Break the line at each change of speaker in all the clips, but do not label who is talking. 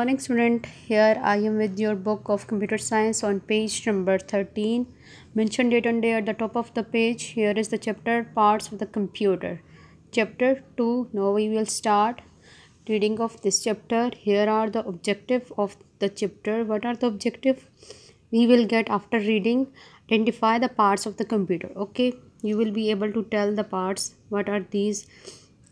Morning student, here I am with your book of computer science on page number 13. Mention date and day at the top of the page. Here is the chapter parts of the computer. Chapter 2. Now we will start reading of this chapter. Here are the objective of the chapter. What are the objective? We will get after reading. Identify the parts of the computer. Okay. You will be able to tell the parts. What are these?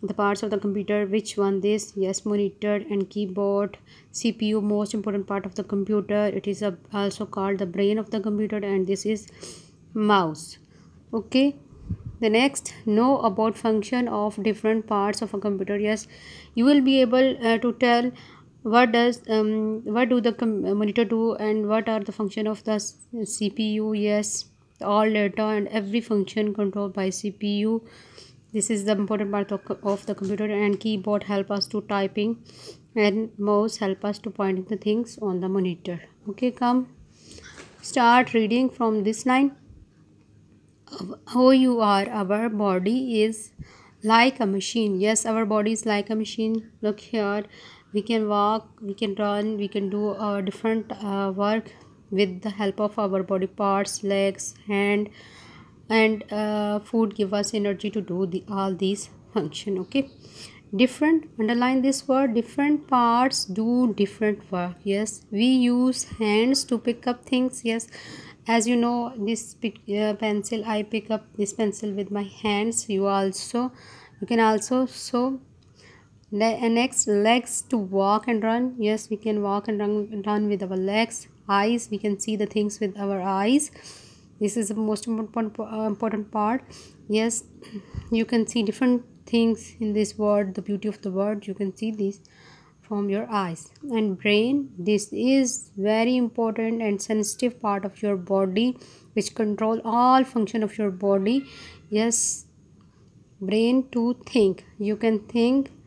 the parts of the computer which one this yes monitor and keyboard cpu most important part of the computer it is a, also called the brain of the computer and this is mouse okay the next know about function of different parts of a computer yes you will be able uh, to tell what does um, what do the monitor do and what are the function of the cpu yes all data and every function controlled by cpu this is the important part of the computer and keyboard help us to typing and mouse help us to point the things on the monitor okay come start reading from this line how you are our body is like a machine yes our body is like a machine look here we can walk we can run we can do uh, different uh, work with the help of our body parts legs hand and uh, food give us energy to do the all these function okay different underline this word different parts do different work yes we use hands to pick up things yes as you know this uh, pencil i pick up this pencil with my hands you also you can also so uh, next legs to walk and run yes we can walk and run, run with our legs eyes we can see the things with our eyes this is the most important uh, important part yes you can see different things in this word the beauty of the word you can see this from your eyes and brain this is very important and sensitive part of your body which control all function of your body yes brain to think you can think